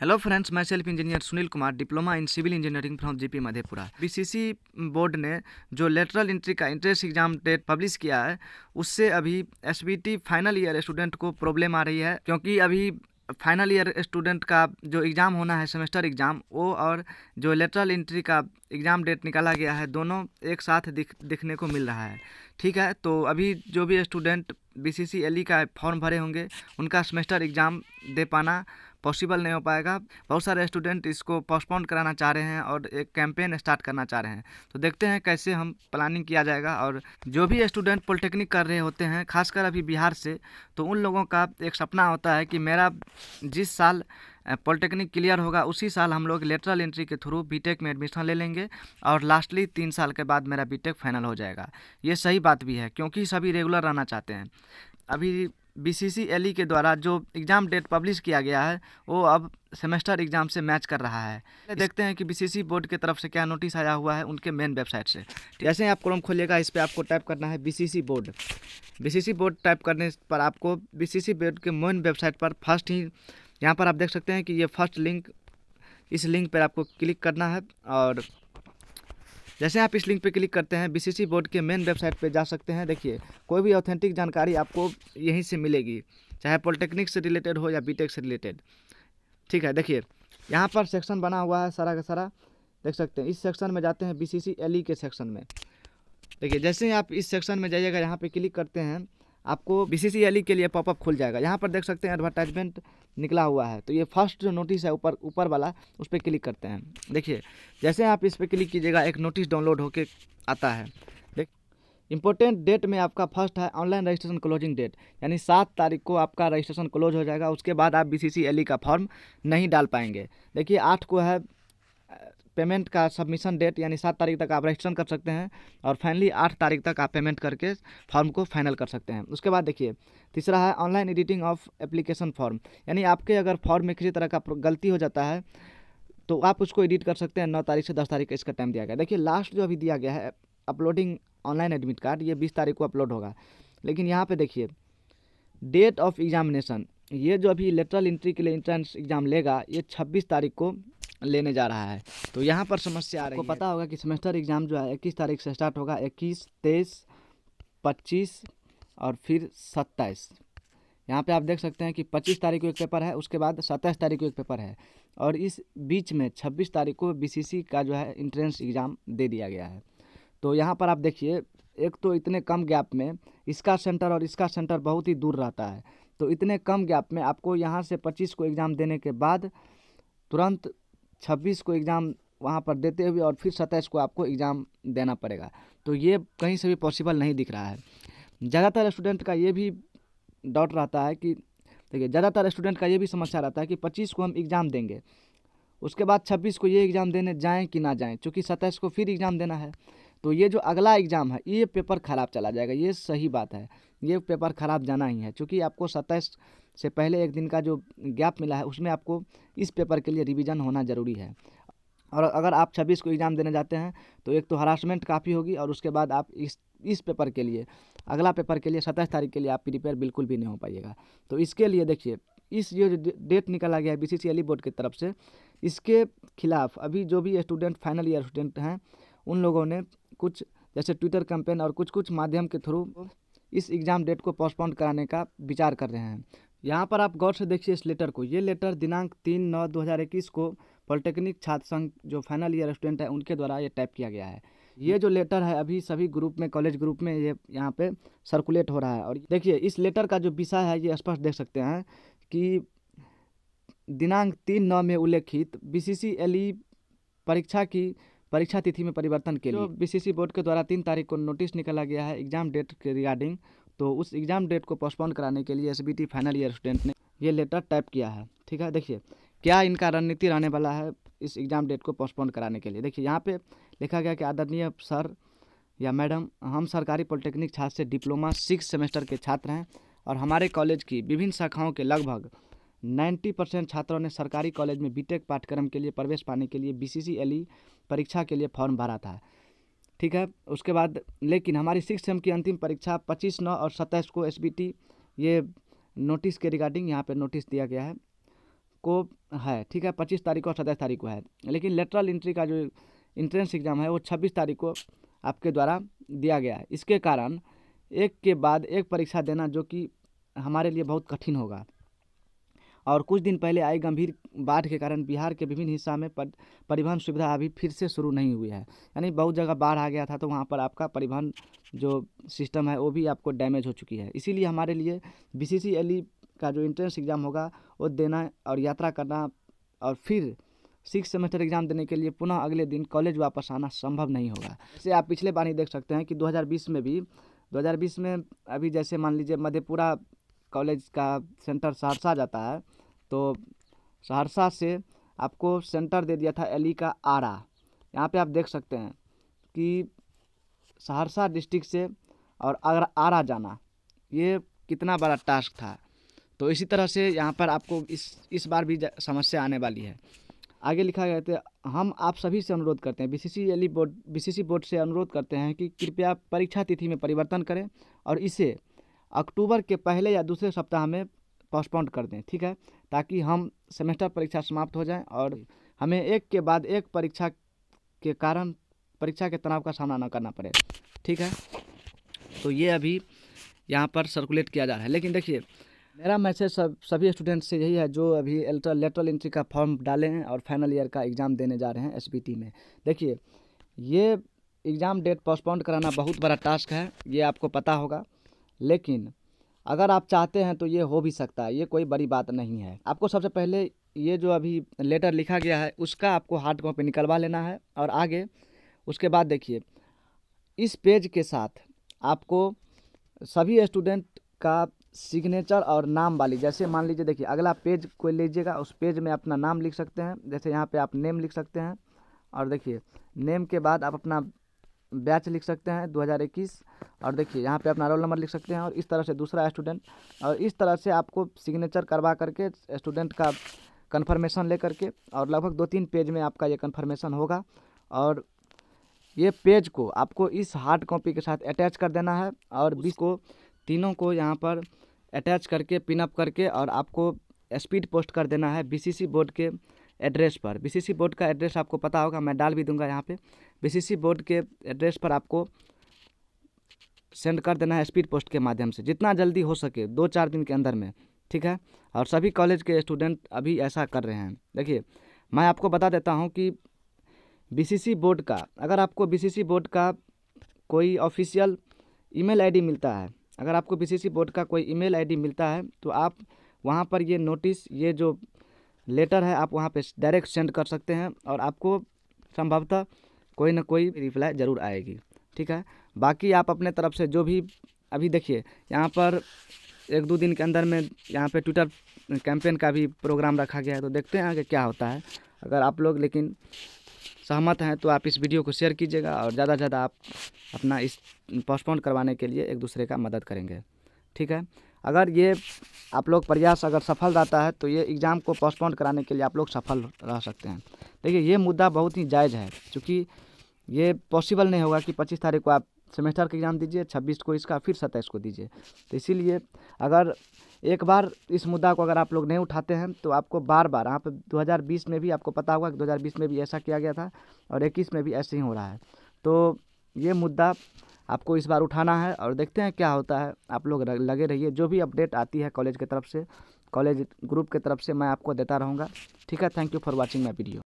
hello friends मैं self engineer Sunil Kumar diploma in civil engineering from GP Madhepura BCC board ने जो lateral entry का entrance exam date publish किया है उससे अभी एसबीटी फाइनल ईयर स्टूडेंट को प्रॉब्लम आ रही है क्योंकि अभी फाइनल ईयर स्टूडेंट का जो एग्ज़ाम होना है सेमेस्टर एग्ज़ाम वो और जो लेटरल इंट्री का एग्ज़ाम डेट निकाला गया है दोनों एक साथ दिख दिखने को मिल रहा है ठीक है तो अभी जो भी स्टूडेंट बी सी का फॉर्म भरे होंगे उनका सेमेस्टर एग्ज़ाम दे पाना पॉसिबल नहीं हो पाएगा बहुत सारे स्टूडेंट इसको पोस्टपोन कराना चाह रहे हैं और एक कैंपेन स्टार्ट करना चाह रहे हैं तो देखते हैं कैसे हम प्लानिंग किया जाएगा और जो भी स्टूडेंट पॉलिटेक्निक कर रहे होते हैं खासकर अभी बिहार से तो उन लोगों का एक सपना होता है कि मेरा जिस साल पॉलिटेक्निक क्लियर होगा उसी साल हम लोग लेटरल एंट्री के थ्रू बीटेक में एडमिशन ले लेंगे और लास्टली तीन साल के बाद मेरा बीटेक फाइनल हो जाएगा ये सही बात भी है क्योंकि सभी रेगुलर रहना चाहते हैं अभी बीसीसीएलई के द्वारा जो एग्ज़ाम डेट पब्लिश किया गया है वो अब सेमेस्टर एग्ज़ाम से मैच कर रहा है देखते हैं कि बीसीसी बोर्ड की तरफ से क्या नोटिस आया हुआ है उनके मेन वेबसाइट से जैसे आप कॉलम खोलिएगा इस पर आपको टाइप करना है BCC board BCC board type करने पर आपको बीसीसी बोर्ड के मेन वेबसाइट पर फर्स्ट ही यहाँ पर आप देख सकते हैं कि ये फर्स्ट लिंक इस लिंक पर आपको क्लिक करना है और जैसे आप इस लिंक पे क्लिक करते हैं बीसीसी बोर्ड के मेन वेबसाइट पे जा सकते हैं देखिए कोई भी ऑथेंटिक जानकारी आपको यहीं से मिलेगी चाहे पॉलिटेक्निक से रिलेटेड हो या बीटेक से रिलेटेड ठीक है देखिए यहाँ पर सेक्शन बना हुआ है सारा का सारा देख सकते हैं इस सेक्शन में जाते हैं बी सी e के सेक्शन में देखिए जैसे ही आप इस सेक्शन में जाइएगा यहाँ पर क्लिक करते हैं आपको बी सी e के लिए पॉपअप खुल जाएगा यहाँ पर देख सकते हैं एडवर्टाइजमेंट निकला हुआ है तो ये फर्स्ट जो नोटिस है ऊपर ऊपर वाला उस पर क्लिक करते हैं देखिए जैसे आप इस पर क्लिक कीजिएगा एक नोटिस डाउनलोड होके आता है देख इंपॉर्टेंट डेट में आपका फर्स्ट है ऑनलाइन रजिस्ट्रेशन क्लोजिंग डेट यानी सात तारीख को आपका रजिस्ट्रेशन क्लोज हो जाएगा उसके बाद आप बी e का फॉर्म नहीं डाल पाएंगे देखिए आठ को है पेमेंट का सबमिशन डेट यानी सात तारीख तक आप रजिस्ट्रेशन कर सकते हैं और फाइनली आठ तारीख तक आप पेमेंट करके फॉर्म को फाइनल कर सकते हैं उसके बाद देखिए तीसरा है online editing of application form यानी आपके अगर फॉर्म में किसी तरह का गलती हो जाता है तो आप उसको एडिट कर सकते हैं नौ तारीख से दस तारीख का इसका टाइम दिया गया देखिए लास्ट जो अभी दिया गया है अपलोडिंग ऑनलाइन एडमिट कार्ड ये बीस तारीख को अपलोड होगा लेकिन यहाँ पर देखिए डेट ऑफ एग्जामिनेशन ये जो अभी लेटरल इंट्री के लिए इंट्रेंस एग्ज़ाम लेगा ये छब्बीस तारीख को लेने जा रहा है तो यहाँ पर समस्या आ रही है पता होगा कि सेमेस्टर एग्ज़ाम जो है इक्कीस तारीख से स्टार्ट होगा इक्कीस तेईस पच्चीस और फिर सत्ताईस यहाँ पे आप देख सकते हैं कि 25 तारीख को एक पेपर है उसके बाद 27 तारीख को एक पेपर है और इस बीच में 26 तारीख को बीसीसी का जो है इंट्रेंस एग्ज़ाम दे दिया गया है तो यहाँ पर आप देखिए एक तो इतने कम गैप में इसका सेंटर और इसका सेंटर बहुत ही दूर रहता है तो इतने कम गैप में आपको यहाँ से पच्चीस को एग्ज़ाम देने के बाद तुरंत छब्बीस को एग्ज़ाम वहाँ पर देते हुए और फिर सत्ताईस को आपको एग्ज़ाम देना पड़ेगा तो ये कहीं से भी पॉसिबल नहीं दिख रहा है ज़्यादातर स्टूडेंट का ये भी डाउट रहता है कि देखिए ज़्यादातर स्टूडेंट का ये भी समस्या रहता है कि पच्चीस को हम एग्ज़ाम देंगे उसके बाद छब्बीस को ये एग्ज़ाम देने जाएँ कि ना जाएँ चूँकि सत्ताईस को फिर एग्ज़ाम देना है तो ये जो अगला एग्ज़ाम है ये पेपर ख़राब चला जाएगा ये सही बात है ये पेपर ख़राब जाना ही है चूँकि आपको सत्ताईस से पहले एक दिन का जो गैप मिला है उसमें आपको इस पेपर के लिए रिवीजन होना ज़रूरी है और अगर आप छब्बीस को एग्ज़ाम देने जाते हैं तो एक तो हरासमेंट काफ़ी होगी और उसके बाद आप इस इस पेपर के लिए अगला पेपर के लिए सत्ताईस तारीख के लिए आप प्रिपेयर बिल्कुल भी नहीं हो पाइएगा तो इसके लिए देखिए इस ये जो डेट निकाला गया है बी सी बोर्ड की तरफ से इसके खिलाफ अभी जो भी स्टूडेंट फाइनल ईयर स्टूडेंट हैं उन लोगों ने कुछ जैसे ट्विटर कैंपेन और कुछ कुछ माध्यम के थ्रू इस एग्ज़ाम डेट को पोस्टपोन कराने का विचार कर रहे हैं यहाँ पर आप गौर से देखिए इस लेटर को ये लेटर दिनांक तीन नौ दो हज़ार इक्कीस को पॉलिटेक्निक छात्र संघ जो फाइनल ईयर स्टूडेंट है उनके द्वारा ये टाइप किया गया है ये जो लेटर है अभी सभी ग्रुप में कॉलेज ग्रुप में ये यहाँ पे सर्कुलेट हो रहा है और देखिए इस लेटर का जो विषय है ये स्पष्ट देख सकते हैं कि दिनांक तीन नौ में उल्लेखित बी सी e परीक्षा की परीक्षा तिथि में परिवर्तन के लिए बीसीसी बोर्ड के द्वारा तीन तारीख को नोटिस निकाला गया है एग्जाम डेट के रिगार्डिंग तो उस एग्जाम डेट को पोस्टपोन कराने के लिए एस फाइनल ईयर स्टूडेंट ने ये लेटर टाइप किया है ठीक है देखिए क्या इनका रणनीति रहने वाला है इस एग्ज़ाम डेट को पोस्टपोन कराने के लिए देखिए यहाँ पे लिखा गया कि आदरणीय सर या मैडम हम सरकारी पॉलिटेक्निक छात्र से डिप्लोमा सिक्स सेमेस्टर के छात्र हैं और हमारे कॉलेज की विभिन्न शाखाओं के लगभग 90 परसेंट छात्रों ने सरकारी कॉलेज में बीटेक पाठ्यक्रम के लिए प्रवेश पाने के लिए बीसीसीएलई e परीक्षा के लिए फॉर्म भरा था ठीक है उसके बाद लेकिन हमारी सिक्स सेम की अंतिम परीक्षा 25 नौ और 27 को एस ये नोटिस के रिगार्डिंग यहाँ पे नोटिस दिया गया है को है ठीक है पच्चीस तारीख को और सत्ताईस तारीख को है लेकिन लेटरल इंट्री का जो इंट्रेंस एग्ज़ाम है वो छब्बीस तारीख को आपके द्वारा दिया गया है इसके कारण एक के बाद एक परीक्षा देना जो कि हमारे लिए बहुत कठिन होगा और कुछ दिन पहले आई गंभीर बाढ़ के कारण बिहार के विभिन्न हिस्सा में परिवहन सुविधा अभी फिर से शुरू नहीं हुई है यानी बहुत जगह बाढ़ आ गया था तो वहाँ पर आपका परिवहन जो सिस्टम है वो भी आपको डैमेज हो चुकी है इसीलिए हमारे लिए बी सी का जो इंट्रेंस एग्ज़ाम होगा वो देना और यात्रा करना और फिर सिक्स सेमेस्टर एग्जाम देने के लिए पुनः अगले दिन कॉलेज वापस आना संभव नहीं होगा जैसे आप पिछले बार ही देख सकते हैं कि 2020 में भी 2020 में अभी जैसे मान लीजिए मधेपुरा कॉलेज का सेंटर सहरसा जाता है तो सहरसा से आपको सेंटर दे दिया था एली का आरा यहाँ पे आप देख सकते हैं कि सहरसा डिस्ट्रिक्ट से और अगर आरा जाना ये कितना बड़ा टास्क था तो इसी तरह से यहाँ पर आपको इस इस बार भी समस्या आने वाली है आगे लिखा गया था हम आप सभी से अनुरोध करते हैं बी एली बोर्ड बी बोर्ड से अनुरोध करते हैं कि कृपया परीक्षा तिथि में परिवर्तन करें और इसे अक्टूबर के पहले या दूसरे सप्ताह में पोस्टपोन्ड कर दें ठीक है ताकि हम सेमेस्टर परीक्षा समाप्त हो जाए और हमें एक के बाद एक परीक्षा के कारण परीक्षा के तनाव का सामना न करना पड़े ठीक है तो ये अभी यहाँ पर सर्कुलेट किया जा रहा है लेकिन देखिए मेरा मैसेज सब सभी स्टूडेंट्स से यही है जो अभी एल्टर लेटरल एंट्री का फॉर्म डाले हैं और फाइनल ईयर का एग्ज़ाम देने जा रहे हैं एस में देखिए ये एग्ज़ाम डेट पोस्टपोन्ड कराना बहुत बड़ा टास्क है ये आपको पता होगा लेकिन अगर आप चाहते हैं तो ये हो भी सकता है ये कोई बड़ी बात नहीं है आपको सबसे पहले ये जो अभी लेटर लिखा गया है उसका आपको हार्ड कॉपी निकलवा लेना है और आगे उसके बाद देखिए इस पेज के साथ आपको सभी स्टूडेंट का सिग्नेचर और नाम वाली जैसे मान लीजिए देखिए अगला पेज कोई लीजिएगा उस पेज में अपना नाम लिख सकते हैं जैसे यहाँ पे आप नेम लिख सकते हैं और देखिए नेम के बाद आप अपना बैच लिख सकते हैं 2021 और देखिए यहाँ पे अपना रोल नंबर लिख सकते हैं और इस तरह से दूसरा स्टूडेंट और इस तरह से आपको सिग्नेचर करवा करके स्टूडेंट का कन्फर्मेशन ले करके और लगभग दो तीन पेज में आपका ये कन्फर्मेशन होगा और ये पेज को आपको इस हार्ड कॉपी के साथ अटैच कर देना है और बीस को तीनों को यहाँ पर अटैच करके पिनअप करके और आपको स्पीड पोस्ट कर देना है बीसीसी बोर्ड के एड्रेस पर बी बोर्ड का एड्रेस आपको पता होगा मैं डाल भी दूंगा यहाँ पे बी बोर्ड के एड्रेस पर आपको सेंड कर देना है स्पीड पोस्ट के माध्यम से जितना जल्दी हो सके दो चार दिन के अंदर में ठीक है और सभी कॉलेज के स्टूडेंट अभी ऐसा कर रहे हैं देखिए मैं आपको बता देता हूँ कि बी बोर्ड का अगर आपको बी बोर्ड का कोई ऑफिशियल ईमेल आईडी मिलता है अगर आपको बी बोर्ड का कोई ईमेल आईडी मिलता है तो आप वहाँ पर ये नोटिस ये जो लेटर है आप वहाँ पे डायरेक्ट सेंड कर सकते हैं और आपको संभवतः कोई ना कोई रिप्लाई ज़रूर आएगी ठीक है बाकी आप अपने तरफ से जो भी अभी देखिए यहाँ पर एक दो दिन के अंदर में यहाँ पे ट्विटर कैंपेन का भी प्रोग्राम रखा गया है तो देखते हैं आगे क्या होता है अगर आप लोग लेकिन सहमत हैं तो आप इस वीडियो को शेयर कीजिएगा और ज़्यादा से ज़्यादा आप अपना इस पोस्टपोन करवाने के लिए एक दूसरे का मदद करेंगे ठीक है अगर ये आप लोग प्रयास अगर सफल रहता है तो ये एग्ज़ाम को पोस्टपोन कराने के लिए आप लोग सफल रह सकते हैं देखिए ये मुद्दा बहुत ही जायज़ है क्योंकि ये पॉसिबल नहीं होगा कि पच्चीस तारीख को आप सेमेस्टर का एग्ज़ाम दीजिए छब्बीस को इसका फिर सत्ताईस को दीजिए तो इसीलिए अगर एक बार इस मुद्दा को अगर आप लोग नहीं उठाते हैं तो आपको बार बार आप 2020 में भी आपको पता होगा कि 2020 में भी ऐसा किया गया था और इक्कीस में भी ऐसे ही हो रहा है तो ये मुद्दा आपको इस बार उठाना है और देखते हैं क्या होता है आप लोग लगे रहिए जो भी अपडेट आती है कॉलेज की तरफ से कॉलेज ग्रुप की तरफ से मैं आपको देता रहूँगा ठीक है thank you for watching my video